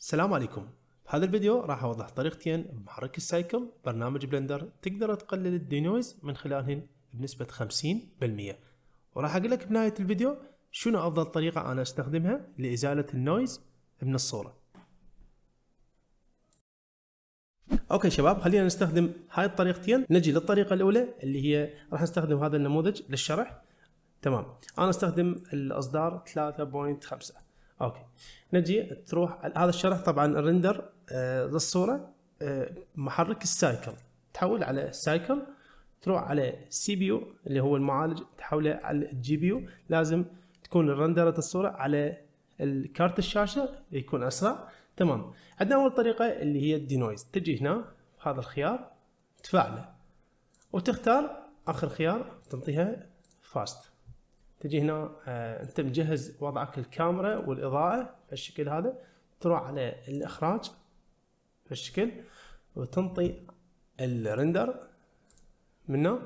السلام عليكم بهذا الفيديو راح اوضح طريقتين بمحرك السايكل برنامج بلندر تقدر تقلل الدينويز من خلالهن بنسبة 50% وراح اقول لك بنهاية الفيديو شنو افضل طريقة انا استخدمها لازالة النويز من الصورة اوكي شباب خلينا نستخدم هاي الطريقتين نجي للطريقة الاولى اللي هي راح نستخدم هذا النموذج للشرح تمام انا استخدم الاصدار 3.5 اوكي نجي تروح هذا الشرح طبعا الرندر آه، للصوره آه، محرك السايكل تحول على السايكل تروح على سي بي يو اللي هو المعالج تحوله على الجي بي يو لازم تكون الرندرة الصوره على الكارت الشاشه يكون اسرع تمام عندنا اول طريقه اللي هي الدينويز تجي هنا هذا الخيار تفعله وتختار اخر خيار تنطيها فاست تجي هنا آه، انت مجهز وضعك الكاميرا والاضاءه بالشكل هذا تروح على الاخراج بالشكل وتنطي الرندر منه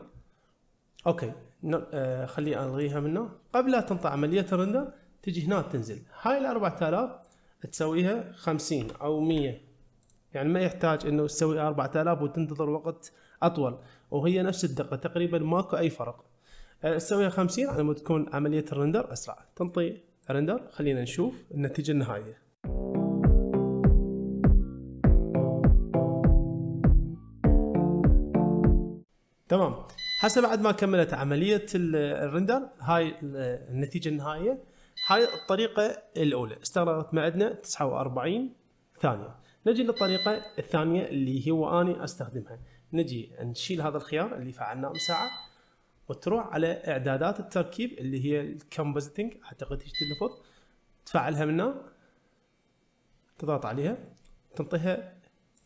اوكي آه، خلي الغيها منه قبل لا تنطي عمليه الرندر تجي هنا تنزل هاي ال 4000 تسويها 50 او 100 يعني ما يحتاج انه تسوي 4000 وتنتظر وقت اطول وهي نفس الدقه تقريبا ماكو اي فرق آه، الزاويه 50 على مود تكون عمليه الرندر اسرع تنطي رندر خلينا نشوف النتيجه النهائيه تمام هسه بعد ما كملت عمليه الرندر هاي النتيجه النهائيه هاي الطريقه الاولى استغرقت معدنا 49 ثانيه نجي للطريقه الثانيه اللي هو اني استخدمها نجي نشيل هذا الخيار اللي فعلناه ساعه وتروح على اعدادات التركيب اللي هي الكومبوزيتنج اعتقد هيك اللفظ تفعلها من هنا تضغط عليها تنطيها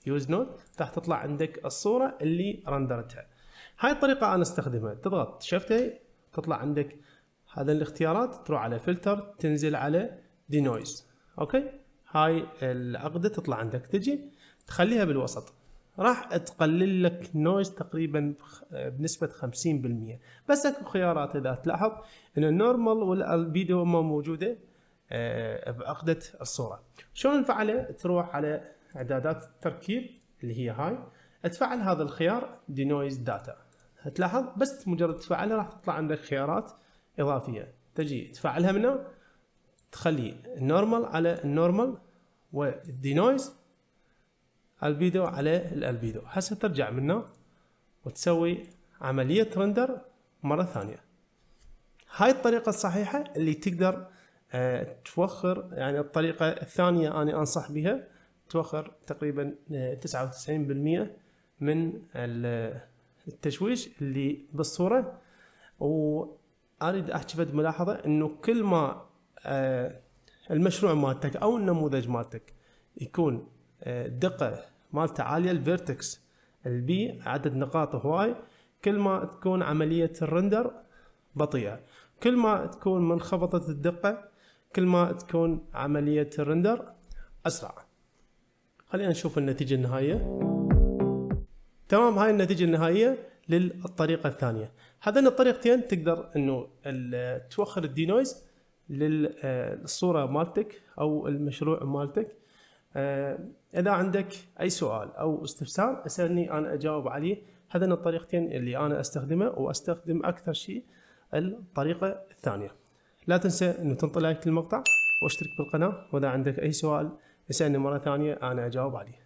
يوز نود راح تطلع عندك الصوره اللي رندرتها هاي الطريقه انا استخدمها تضغط شفتي تطلع عندك هذا الاختيارات تروح على فلتر تنزل على دي نويز اوكي هاي العقده تطلع عندك تجي تخليها بالوسط راح تقلل لك نويز تقريبا آه، بنسبه 50% بس اكو خيارات اذا تلاحظ ان النورمال والالبيدو ما موجوده بعقده آه، الصوره شلون نفعله تروح على اعدادات التركيب اللي هي هاي تفعل هذا الخيار دينويز داتا هتلاحظ بس مجرد تفعلها راح تطلع عندك خيارات اضافيه تجي تفعلها منه تخلي النورمال على النورمال والدينويز البيدو على الالبيدو هسه ترجع منه وتسوي عملية رندر مرة ثانية هاي الطريقة الصحيحة اللي تقدر آه، توخر يعني الطريقة الثانية أنا أنصح بها توخر تقريبا 99% آه، من التشويش اللي بالصورة وأريد أحكي فد ملاحظة أنه كل ما آه، المشروع مالتك أو النموذج مالتك يكون الدقه مالته عاليه الفيرتكس البي عدد نقاط هواي كل ما تكون عمليه الرندر بطيئه كل ما تكون منخفضه الدقه كل ما تكون عمليه الرندر اسرع خلينا نشوف النتيجه النهائيه تمام هاي النتيجه النهائيه للطريقه الثانيه هذين الطريقتين تقدر انه توخر الدينويز للصوره آه، مالتك او المشروع مالتك آه، اذا عندك اي سؤال او استفسار اسالني انا اجاوب عليه هذين الطريقتين اللي انا استخدمه واستخدم اكثر شيء الطريقه الثانيه لا تنسى انه تنطي لايك للمقطع واشترك بالقناه واذا عندك اي سؤال اسالني مره ثانيه انا اجاوب عليه